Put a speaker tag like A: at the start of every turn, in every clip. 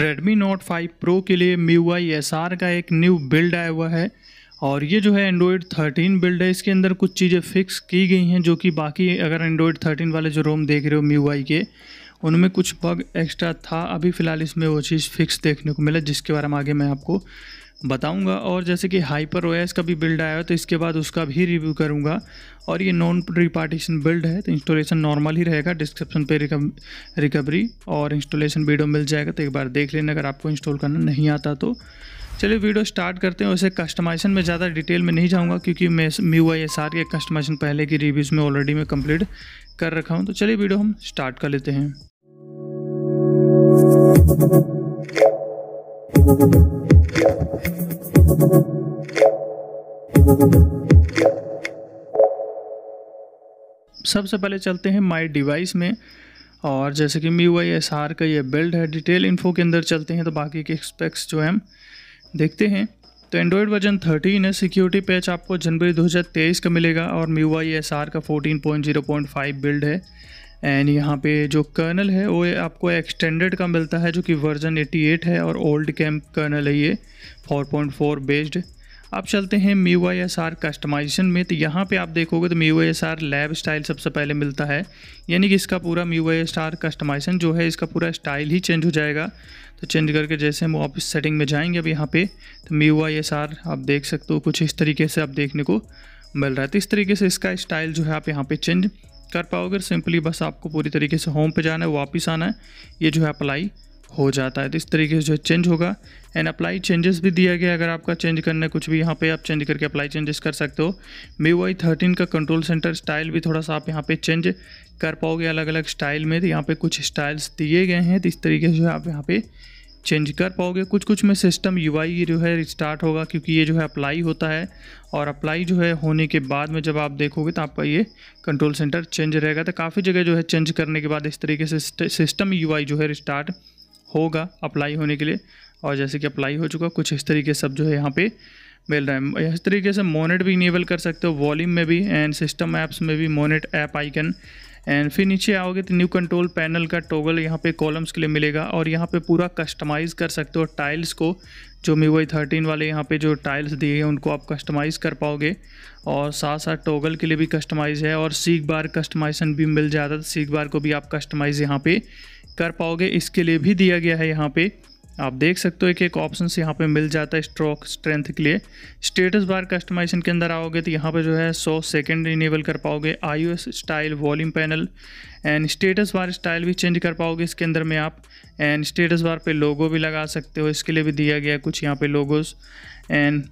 A: Redmi Note 5 Pro के लिए MIUI SR का एक न्यू बिल्ड आया हुआ है और ये जो है एंड्रॉयड 13 बिल्ड है इसके अंदर कुछ चीज़ें फिक्स की गई हैं जो कि बाकी अगर एंड्रॉयड 13 वाले जो रोम देख रहे हो MIUI के उनमें कुछ बग एक्स्ट्रा था अभी फ़िलहाल इसमें वो चीज़ फिक्स देखने को मिला जिसके बारे में आगे मैं आपको बताऊंगा और जैसे कि हाइपर ओएस का भी बिल्ड आया है तो इसके बाद उसका भी रिव्यू करूंगा और ये नॉन रिपार्टीशन बिल्ड है तो इंस्टॉलेशन नॉर्मल ही रहेगा डिस्क्रिप्शन पे रिकवरी और इंस्टॉलेशन वीडियो मिल जाएगा तो एक बार देख लेना अगर आपको इंस्टॉल करना नहीं आता तो चलिए वीडियो स्टार्ट करते हैं वैसे कस्टमाइजेशन में ज़्यादा डिटेल में नहीं जाऊँगा क्योंकि मैं म्यू आई एस आर के कस्टमाइजेशन पहले की रिव्यूज़ में ऑलरेडी मैं कंप्लीट कर रखा हूँ तो चलिए वीडियो हम स्टार्ट कर लेते हैं सबसे पहले चलते हैं माई डिवाइस में और जैसे कि मी वाई एस आर का ये बिल्ड है डिटेल इन्फो के अंदर चलते हैं तो बाकी के एक्सपेक्ट्स जो है हम देखते हैं तो एंड्रॉयड वर्जन 13 है सिक्योरिटी पैच आपको जनवरी 2023 का मिलेगा और मी वाई एस आर का 14.0.5 बिल्ड है एंड यहाँ पे जो कर्नल है वो आपको एक्सटेंडेड का मिलता है जो कि वर्जन 88 है और ओल्ड कैम्प कर्नल है ये 4.4 बेस्ड आप चलते हैं MIUI S R customization में तो यहाँ पे आप देखोगे तो MIUI S R lab style सबसे पहले मिलता है यानी कि इसका पूरा MIUI S R customization जो है इसका पूरा स्टाइल ही चेंज हो जाएगा तो चेंज करके जैसे हम वापस सेटिंग में जाएंगे अब यहाँ पे तो मी वाई एस आर आप देख सकते हो कुछ इस तरीके से आप देखने को मिल रहा है तो इस तरीके से इसका स्टाइल जो है आप यहाँ पर चेंज कर पाओगे सिंपली बस आपको पूरी तरीके से होम पे जाना है वापस आना है ये जो है अप्लाई हो जाता है तो इस तरीके से जो है चेंज होगा एंड अप्लाई चेंजेस भी दिया गया अगर आपका चेंज करना है कुछ भी यहाँ पे आप चेंज करके अप्लाई चेंजेस कर सकते हो मे वाई थर्टीन का कंट्रोल सेंटर स्टाइल भी थोड़ा सा आप यहाँ पे चेंज कर पाओगे अलग अलग स्टाइल में तो यहाँ पे कुछ स्टाइल्स दिए गए हैं तो इस तरीके से जो है आप यहाँ पर चेंज कर पाओगे कुछ कुछ में सिस्टम यूआई जो है रिस्टार्ट होगा क्योंकि ये जो है अप्लाई होता है और अप्लाई जो है होने के बाद में जब आप देखोगे तो आपका ये कंट्रोल सेंटर चेंज रहेगा तो काफ़ी जगह जो है चेंज करने के बाद इस तरीके से सिस्टम यूआई जो है रिस्टार्ट होगा अप्लाई होने के लिए और जैसे कि अप्लाई हो चुका कुछ इस तरीके सब जो है यहाँ पर मिल रहा है इस तरीके से मोनेट भी इनेबल कर सकते हो वॉल्यूम में भी एंड सिस्टम ऐप्स में भी मोनेट ऐप आइकन एंड फिर नीचे आओगे तो न्यू कंट्रोल पैनल का टोगल यहाँ पे कॉलम्स के लिए मिलेगा और यहाँ पे पूरा कस्टमाइज़ कर सकते हो टाइल्स को जो मी वाई थर्टीन वाले यहाँ पे जो टाइल्स दिए हैं उनको आप कस्टमाइज़ कर पाओगे और साथ साथ टोगल के लिए भी कस्टमाइज़ है और सीख बार कस्टमाइजेशन भी मिल जाता है सीख तो बार को भी आप कस्टमाइज़ यहाँ पर कर पाओगे इसके लिए भी दिया गया है यहाँ पर आप देख सकते हो एक एक ऑप्शन यहाँ पे मिल जाता है स्ट्रोक स्ट्रेंथ के लिए स्टेटस बार कस्टमाइजेशन के अंदर आओगे तो यहाँ पे जो है 100 सेकंड इनेबल कर पाओगे I style volume panel and status bar style भी चेंज कर पाओगे इसके अंदर में आप एंड स्टेटस बार पे लोगो भी लगा सकते हो इसके लिए भी दिया गया कुछ यहाँ पे लोगोज़ एंड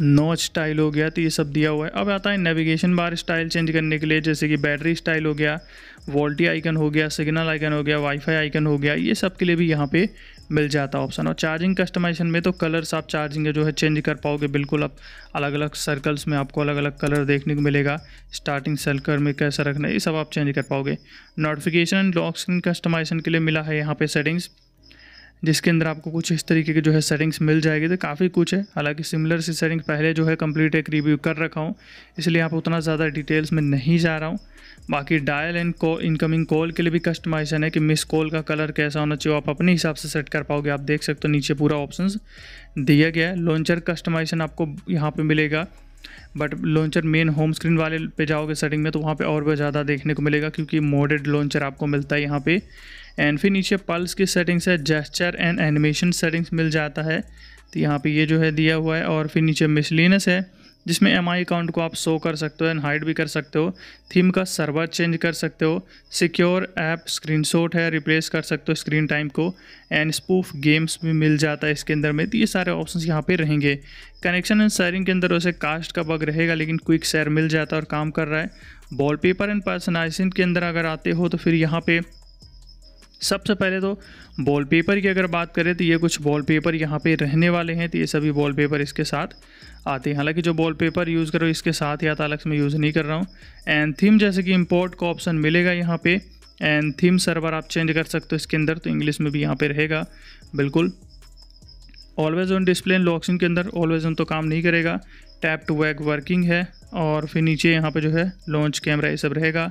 A: नोच स्टाइल हो गया तो ये सब दिया हुआ है अब आता है नेविगेशन बार स्टाइल चेंज करने के लिए जैसे कि बैटरी स्टाइल हो गया वोल्टी आइकन हो गया सिग्नल आइकन हो गया वाईफाई आइकन हो गया ये सब के लिए भी यहाँ पे मिल जाता है ऑप्शन और चार्जिंग कस्टमाइजेशन में तो कलर्स आप चार्जिंग जो है चेंज कर पाओगे बिल्कुल आप अलग अलग सर्कल्स में आपको अलग अलग कलर देखने को मिलेगा स्टार्टिंग सर्कल में कैसा रखना है ये सब आप चेंज कर पाओगे नोटिफिकेशन लॉक स्क्रीन कस्टमाइजेशन के लिए मिला है यहाँ पे सेटिंग्स जिसके अंदर आपको कुछ इस तरीके के जो है सेटिंग्स मिल जाएगी तो काफ़ी कुछ है हालांकि सिमिलर सी सेटिंग पहले जो है कंप्लीट एक रिव्यू कर रखा हूँ इसलिए आप उतना ज़्यादा डिटेल्स में नहीं जा रहा हूँ बाकी dial and call incoming call के लिए भी कस्टमाइजेशन है कि मिस कॉल का कलर कैसा होना चाहिए आप अपने हिसाब से सेट कर पाओगे आप देख सकते हो नीचे पूरा ऑप्शन दिया गया है लॉन्चर कस्टमाइजेशन आपको यहाँ पर मिलेगा but launcher main home screen वाले पे जाओगे सेटिंग में तो वहाँ पे और भी ज़्यादा देखने को मिलेगा क्योंकि मोडेड लॉन्चर आपको मिलता है यहाँ पे एंड फिर नीचे पल्स की सेटिंग्स है जेस्चर एंड एनिमेशन सेटिंग्स मिल जाता है तो यहाँ पे ये जो है दिया हुआ है और फिर नीचे मिसलिनस है जिसमें एम आई अकाउंट को आप शो कर सकते हो एंड हाइड भी कर सकते हो थीम का सर्वर चेंज कर सकते हो सिक्योर ऐप शॉट है रिप्लेस कर सकते हो स्क्रीन टाइम को एंड स्पूफ गेम्स भी मिल जाता है इसके अंदर में तो ये सारे ऑप्शंस यहाँ पे रहेंगे कनेक्शन एंड शेयरिंग के अंदर वैसे कास्ट का बग रहेगा लेकिन क्विक शेयर मिल जाता है और काम कर रहा है पेपर एंड पर्सनाइजेशन के अंदर अगर आते हो तो फिर यहाँ पर सबसे पहले तो वॉलपेपर की अगर बात करें तो ये कुछ वॉलपेपर यहाँ पे रहने वाले हैं तो ये सभी वॉलपेपर इसके साथ आते हैं हालांकि जो वॉलपेपर यूज़ करो इसके साथ या अलग मैं यूज़ नहीं कर रहा हूँ एंड थीम जैसे कि इम्पोर्ट का ऑप्शन मिलेगा यहाँ पे एंड थीम सर्वर आप चेंज कर सकते हो इसके अंदर तो इंग्लिश में भी यहाँ पर रहेगा बिल्कुल ऑलवेज ऑन डिस्प्ले इन लॉक्सिंग के अंदर ऑलवेज ऑन तो काम नहीं करेगा टैप टू वैग वर्किंग है और फिर नीचे यहाँ पर जो है लॉन्च कैमरा ये सब रहेगा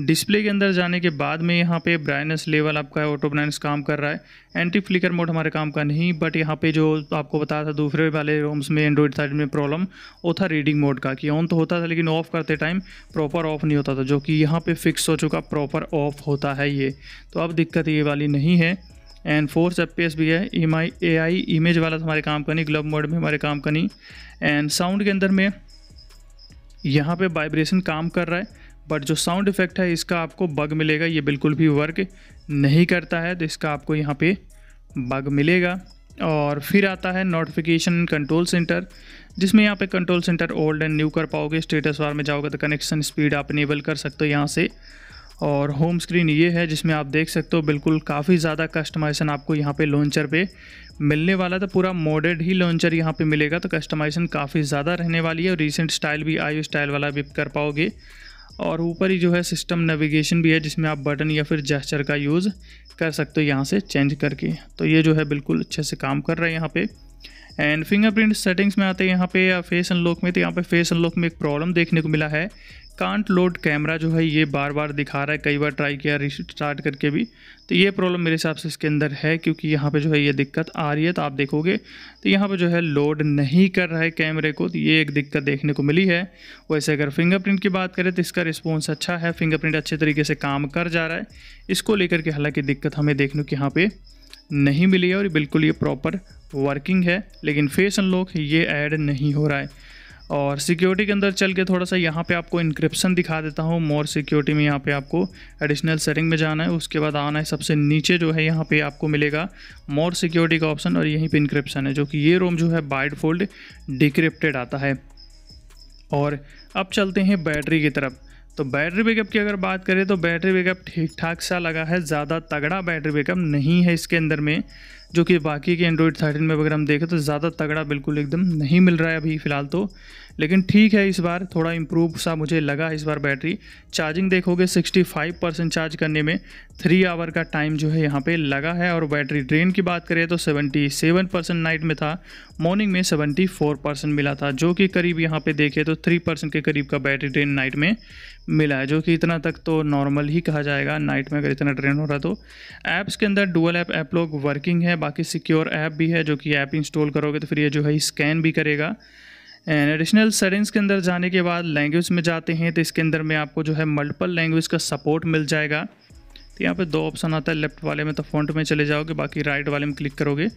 A: डिस्प्ले के अंदर जाने के बाद में यहाँ पे ब्राइटनेस लेवल आपका ऑटो ब्राइटनेस काम कर रहा है एंटी फ्लिकर मोड हमारे काम का नहीं बट यहाँ पे जो आपको बताया था दूसरे वाले रोम्स में एंड्रॉइड साइड में प्रॉब्लम वो था रीडिंग मोड का कि ऑन तो होता था लेकिन ऑफ करते टाइम प्रॉपर ऑफ नहीं होता था जो कि यहाँ पर फिक्स हो चुका प्रॉपर ऑफ होता है ये तो अब दिक्कत ये वाली नहीं है एंड फोर्स एफ भी है एम आई ए आई इमेज वाला तो हमारे काम का नहीं ग्लब मोड में हमारे काम का नहीं एंड साउंड के अंदर में यहाँ पे वाइब्रेशन काम कर रहा है बट जो साउंड इफेक्ट है इसका आपको बग मिलेगा ये बिल्कुल भी वर्क नहीं करता है तो इसका आपको यहाँ पे बग मिलेगा और फिर आता है नोटिफिकेशन कंट्रोल सेंटर जिसमें यहाँ पे control center old and new कर पाओगे स्टेटस वार में जाओगे तो कनेक्शन स्पीड आप इनेबल कर सकते हो यहाँ से और होम स्क्रीन ये है जिसमें आप देख सकते हो बिल्कुल काफ़ी ज़्यादा कस्टमाइजेशन आपको यहाँ पे लॉन्चर पे मिलने वाला था तो पूरा मॉडर्ड ही लॉन्चर यहाँ पे मिलेगा तो कस्टमाइजेशन काफ़ी ज़्यादा रहने वाली है और रिसेंट स्टाइल भी आयु स्टाइल वाला भी कर पाओगे और ऊपर ही जो है सिस्टम नेविगेशन भी है जिसमें आप बटन या फिर जेस्चर का यूज़ कर सकते हो यहाँ से चेंज करके तो ये जो है बिल्कुल अच्छे से काम कर रहा है यहाँ पे एंड फिंगरप्रिंट सेटिंग्स में आते हैं यहाँ पे या फेस अनलॉक में तो यहाँ पे फेस अनलॉक में एक प्रॉब्लम देखने को मिला है कांट लोड कैमरा जो है ये बार बार दिखा रहा है कई बार ट्राई किया रिस्टार्ट करके भी तो ये प्रॉब्लम मेरे हिसाब से इसके अंदर है क्योंकि यहाँ पे जो है ये दिक्कत आ रही है तो आप देखोगे तो यहाँ पे जो है लोड नहीं कर रहा है कैमरे को तो ये एक दिक्कत देखने को मिली है वैसे अगर फिंगरप्रिंट की बात करें तो इसका रिस्पॉन्स अच्छा है फिंगरप्रिंट अच्छे तरीके से काम कर जा रहा है इसको लेकर के हालाँकि दिक्कत हमें देखने को यहाँ पर नहीं मिली है और बिल्कुल ये प्रॉपर वर्किंग है लेकिन फेस अनलॉक ये ऐड नहीं हो रहा है और सिक्योरिटी के अंदर चल के थोड़ा सा यहाँ पे आपको इंक्रिप्शन दिखा देता हूँ मोर सिक्योरिटी में यहाँ पे आपको एडिशनल सेटिंग में जाना है उसके बाद आना है सबसे नीचे जो है यहाँ पे आपको मिलेगा मोर सिक्योरिटी का ऑप्शन और यहीं पे इंक्रिप्शन है जो कि ये रोम जो है बाइड फोल्ड डिक्रिप्टेड आता है और अब चलते हैं बैटरी की तरफ तो बैटरी बैकअप की अगर बात करें तो बैटरी बैकअप ठीक ठाक सा लगा है ज़्यादा तगड़ा बैटरी बैकअप नहीं है इसके अंदर में जो कि बाकी के एंड्रॉयड थर्टीन में अगर हम देखें तो ज़्यादा तगड़ा बिल्कुल एकदम नहीं मिल रहा है अभी फ़िलहाल तो लेकिन ठीक है इस बार थोड़ा इम्प्रूव सा मुझे लगा इस बार बैटरी चार्जिंग देखोगे 65 परसेंट चार्ज करने में थ्री आवर का टाइम जो है यहाँ पे लगा है और बैटरी ड्रेन की बात करें तो 77 परसेंट नाइट में था मॉर्निंग में 74 परसेंट मिला था जो कि करीब यहाँ पे देखें तो 3 परसेंट के करीब का बैटरी ड्रेन नाइट में मिला है जो कि इतना तक तो नॉर्मल ही कहा जाएगा नाइट में अगर इतना ड्रेन हो रहा तो ऐप्स के अंदर डुअल ऐप एप लोग वर्किंग है बाकी सिक्योर ऐप भी है जो कि ऐप इंस्टॉल करोगे तो फिर ये जो है स्कैन भी करेगा एंड एडिशनल सेटिंग्स के अंदर जाने के बाद लैंग्वेज में जाते हैं तो इसके अंदर में आपको जो है मल्टीपल लैंग्वेज का सपोर्ट मिल जाएगा तो यहाँ पे दो ऑप्शन आता है लेफ्ट वाले में तो फ्रंट में चले जाओगे बाकी राइट वाले में क्लिक करोगे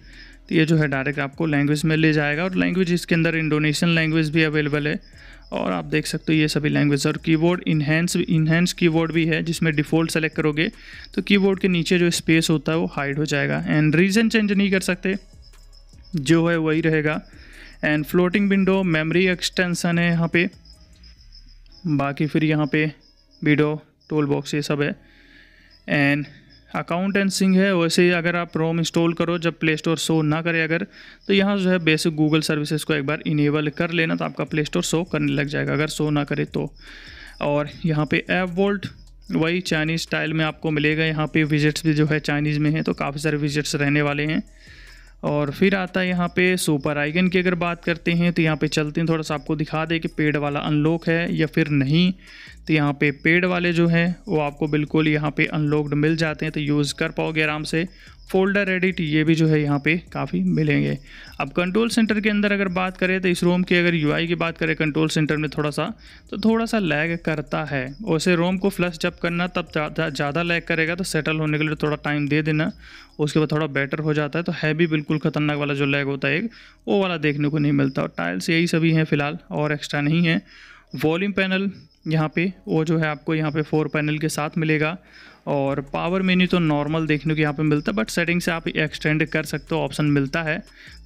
A: तो ये जो है डायरेक्ट आपको लैंग्वेज में ले जाएगा और लैंग्वेज इसके अंदर इंडोनेशियन लैंग्वेज भी अवेलेबल है और आप देख सकते हो ये सभी लैंग्वेज और कीबोर्ड इन्हेंस इन्हेंस कीबोर्ड भी है जिसमें डिफ़ॉल्ट सेलेक्ट करोगे तो कीबोर्ड के नीचे जो स्पेस होता है वो हाइड हो जाएगा एंड रीजन चेंज नहीं कर सकते जो है वही रहेगा and floating window memory extension है यहाँ पे बाकी फिर यहाँ पे विडो टोल बॉक्स ये सब है एंड अकाउंट एंड सिंह है वैसे ही अगर आप रोम इंस्टॉल करो जब प्ले स्टोर शो ना करे अगर तो यहाँ जो है बेसिक गूगल सर्विसेज को एक बार इनेबल कर लेना तो आपका प्ले स्टोर शो करने लग जाएगा अगर शो ना करे तो और यहाँ पे ऐप वोल्ट वही चाइनीज़ स्टाइल में आपको मिलेगा यहाँ पे विजिट्स भी जो है चाइनीज़ में हैं तो काफ़ी सारे विजिट्स रहने वाले हैं और फिर आता है यहाँ पे सुपर आइगन की अगर बात करते हैं तो यहाँ पे चलते हैं थोड़ा सा आपको दिखा दें कि पेड़ वाला अनलॉक है या फिर नहीं तो यहाँ पे पेड़ वाले जो हैं वो आपको बिल्कुल यहाँ पे अनलॉक्ड मिल जाते हैं तो यूज़ कर पाओगे आराम से फोल्डर एडिट ये भी जो है यहाँ पे काफ़ी मिलेंगे अब कंट्रोल सेंटर के अंदर अगर बात करें तो इस रोम की अगर यूआई की बात करें कंट्रोल सेंटर में थोड़ा सा तो थोड़ा सा लैग करता है वैसे रोम को फ्लश जब करना तब ज़्यादा लैग करेगा तो सेटल होने के लिए थोड़ा टाइम दे देना उसके बाद थोड़ा बेटर हो जाता है तो हैवी बिल्कुल ख़तरनाक वाला जो लैग होता है एक वो वाला देखने को नहीं मिलता और टाइल्स यही सभी हैं फ़िलहाल और एक्स्ट्रा नहीं है वॉल्यूम पैनल यहाँ पे वो जो है आपको यहाँ पे फोर पैनल के साथ मिलेगा और पावर मेन्यू तो नॉर्मल देखने को यहाँ पे मिलता है बट सेटिंग से आप एक्सटेंड कर सकते हो ऑप्शन मिलता है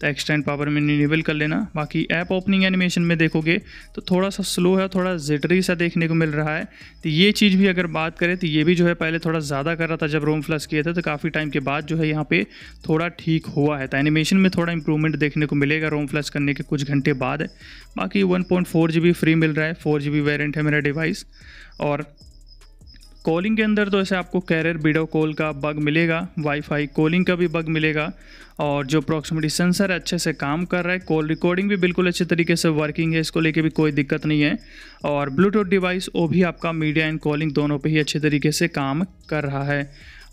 A: तो एक्सटेंड पावर मेन्यू इनेबल कर लेना बाकी ऐप ओपनिंग एनिमेशन में देखोगे तो थोड़ा सा स्लो है थोड़ा जिटरी सा देखने को मिल रहा है तो ये चीज़ भी अगर बात करें तो ये भी जो है पहले थोड़ा ज़्यादा कर रहा था जब रोम फ्लस किया था तो काफ़ी टाइम के बाद जो है यहाँ पर थोड़ा ठीक हुआ है तो एनिमेशन में थोड़ा इंप्रूवमेंट देखने को मिलेगा रोम फ्लस करने के कुछ घंटे बाद बाकी one point four G B free मिल रहा है फोर जी बी है मेरा डिवाइस और कॉलिंग के अंदर तो ऐसे आपको कैरियर वीडियो कॉल का बग मिलेगा वाईफाई कॉलिंग का भी बग मिलेगा और जो अप्रॉक्सीमेटी सेंसर है अच्छे से काम कर रहा है कॉल रिकॉर्डिंग भी बिल्कुल अच्छे तरीके से वर्किंग है इसको लेके भी कोई दिक्कत नहीं है और ब्लूटूथ डिवाइस वो भी आपका मीडिया एंड कॉलिंग दोनों पे ही अच्छे तरीके से काम कर रहा है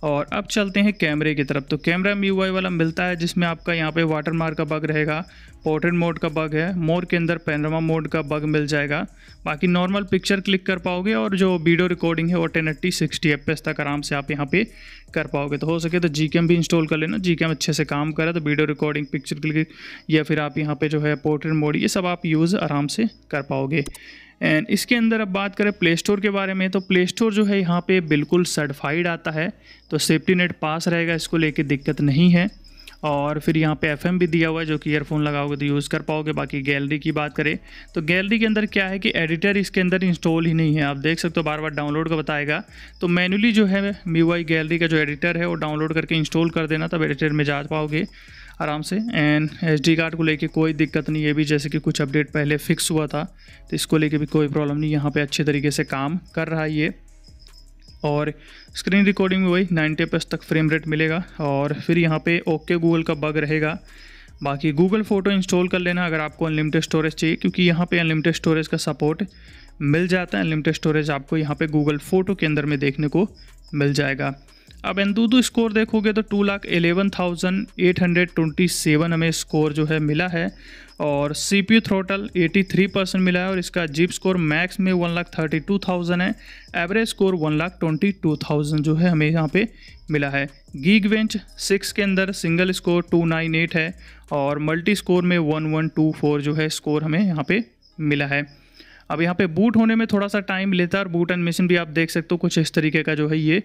A: और अब चलते हैं कैमरे की तरफ तो कैमरा मी वाला मिलता है जिसमें आपका यहाँ पे वाटर मार्क का बग रहेगा पोर्ट्रेट मोड का बग है मोर के अंदर पैनरामा मोड का बग मिल जाएगा बाकी नॉर्मल पिक्चर क्लिक कर पाओगे और जो वीडियो रिकॉर्डिंग है वो टेन एट्टी सिक्सटी एफ तक आराम से आप यहाँ पे कर पाओगे तो हो सके तो जी भी इंस्टॉल कर लेना जी अच्छे से काम करे तो वीडियो रिकॉर्डिंग पिक्चर क्लिक या फिर आप यहाँ पर जो है पोर्ट्रेट मोड ये सब आप यूज़ आराम से कर पाओगे एंड इसके अंदर अब बात करें प्ले स्टोर के बारे में तो प्ले स्टोर जो है यहाँ पे बिल्कुल सर्टिफाइड आता है तो सेफ्टी नेट पास रहेगा इसको लेके दिक्कत नहीं है और फिर यहाँ पे एफएम भी दिया हुआ है जो कि ईयरफोन लगाओगे तो यूज़ कर पाओगे बाकी गैलरी की बात करें तो गैलरी के अंदर क्या है कि एडिटर इसके अंदर इंस्टॉल ही नहीं है आप देख सकते हो बार बार डाउनलोड का बताएगा तो मैनुअली जो है मी गैलरी का जो एडिटर है वो डाउनलोड करके इंस्टॉल कर देना तब एडिटर में जा पाओगे आराम से एंड एसडी कार्ड को लेके कोई दिक्कत नहीं है भी जैसे कि कुछ अपडेट पहले फिक्स हुआ था तो इसको लेके भी कोई प्रॉब्लम नहीं यहाँ पे अच्छे तरीके से काम कर रहा है ये और स्क्रीन रिकॉर्डिंग में वही नाइन्टी प्लस तक फ्रेम रेट मिलेगा और फिर यहाँ पे ओके गूगल का बग रहेगा बाकी गूगल फ़ोटो इंस्टॉल कर लेना अगर आपको अनलिमिटेड स्टोरेज चाहिए क्योंकि यहाँ पर अनलिमिटेड स्टोरेज का सपोर्ट मिल जाता है अनलिमिटेड स्टोरेज आपको यहाँ पे गूगल फ़ोटो के अंदर में देखने को मिल जाएगा अब एंदुदू स्कोर देखोगे तो two lakh eleven thousand eight hundred twenty seven हमें स्कोर जो है मिला है और C P U throttle eighty three percent मिला है और इसका जीप स्कोर मैक्स में one lakh thirty two thousand है average score one lakh twenty two thousand जो है हमें यहाँ पे मिला है गीग वेंच सिक्स के अंदर single score two nine eight है और मल्टी स्कोर में वन वन टू फोर जो है स्कोर हमें यहाँ पर मिला है अब यहाँ पे बूट होने में थोड़ा सा टाइम लेता है और बूट एंड मिशन भी आप देख सकते हो कुछ इस तरीके का जो है ये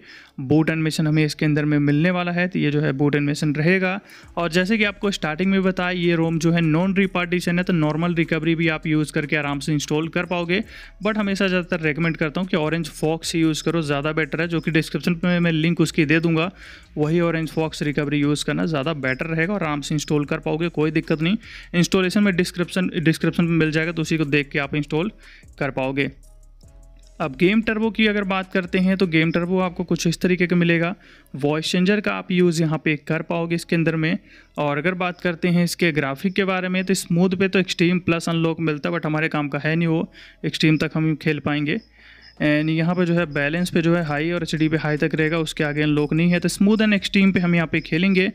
A: बूट एंड मिशन हमें इसके अंदर में मिलने वाला है तो ये जो है बूट एंड मिशन रहेगा और जैसे कि आपको स्टार्टिंग में बताया ये रोम जो है नॉन रिपार्टीशन है तो नॉर्मल रिकवरी भी आप यूज़ करके आराम से इंस्टॉल कर पाओगे बट हमेशा ज़्यादातर रिकमेंड करता हूँ कि ऑरेंज फॉक्स ही यूज़ करो ज़्यादा बेटर है जो कि डिस्क्रिप्शन में मैं लिंक उसकी दे दूँगा वही ऑरेंज फॉक्स रिकवरी यूज़ करना ज़्यादा बेटर रहेगा और आराम से इंस्टॉल कर पाओगे कोई दिक्कत नहीं इंस्टॉलेशन में डिस्क्रिप्शन डिस्क्रिप्शन में मिल जाएगा तो उसी को देख के आप इंस्टॉल कर पाओगे अब गेम टर्बो की अगर बात करते हैं तो गेम टर्बो आपको कुछ इस तरीके का मिलेगा वॉइस चेंजर का आप यूज़ यहाँ पे कर पाओगे इसके अंदर में और अगर बात करते हैं इसके ग्राफिक के बारे में तो स्मूथ पे तो एक्सट्रीम प्लस अनलॉक मिलता है बट हमारे काम का है नहीं वो एक्सट्रीम तक हम खेल पाएंगे एंड यहाँ पर जो है बैलेंस पे जो है हाई और एच पे हाई तक रहेगा उसके आगे अनलॉक नहीं है तो स्मूद एंड एक्सट्रीम पे हम यहाँ पे खेलेंगे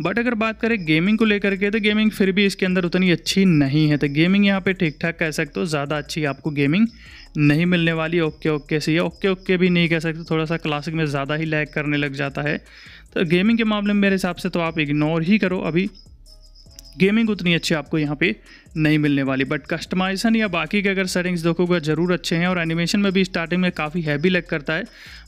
A: बट अगर बात करें गेमिंग को लेकर के तो गेमिंग फिर भी इसके अंदर उतनी अच्छी नहीं है तो गेमिंग यहाँ पे ठीक ठाक कह सकते हो ज़्यादा अच्छी आपको गेमिंग नहीं मिलने वाली ओके ओके सी या ओके ओके भी नहीं कह सकते थोड़ा सा क्लासिक में ज़्यादा ही लैग करने लग जाता है तो गेमिंग के मामले में मेरे हिसाब से तो आप इग्नोर ही करो अभी गेमिंग उतनी अच्छी आपको यहाँ पे नहीं मिलने वाली बट कस्टमाइजेशन या बाकी के अगर सेटिंग्स देखोगे ज़रूर अच्छे हैं और एनिमेशन में भी स्टार्टिंग में काफ़ी हैवी लग करता है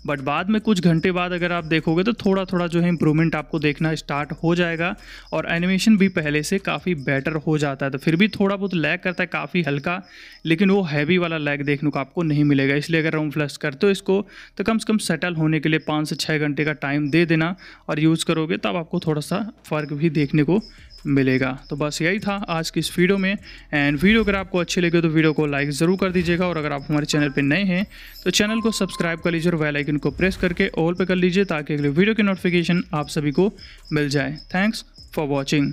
A: बट बाद में कुछ घंटे बाद अगर आप देखोगे तो थोड़ा थोड़ा जो है इंप्रूवमेंट आपको देखना स्टार्ट हो जाएगा और एनिमेशन भी पहले से काफ़ी बेटर हो जाता है तो फिर भी थोड़ा बहुत लैग करता है काफ़ी हल्का लेकिन वो हैवी वाला लैग देखने को आपको नहीं मिलेगा इसलिए अगर रोम फ्लश करते हो इसको तो कम से कम सेटल होने के लिए पाँच से छः घंटे का टाइम दे देना और यूज़ करोगे तब आपको थोड़ा सा फ़र्क भी देखने को मिलेगा तो बस यही था आज की इस वीडियो में एंड वीडियो अगर आपको अच्छी लगे तो वीडियो को लाइक ज़रूर कर दीजिएगा और अगर आप हमारे चैनल पर नए हैं तो चैनल को सब्सक्राइब कर लीजिए और वेलाइकिन को प्रेस करके ऑल पे कर लीजिए ताकि अगले वीडियो की नोटिफिकेशन आप सभी को मिल जाए थैंक्स फॉर वॉचिंग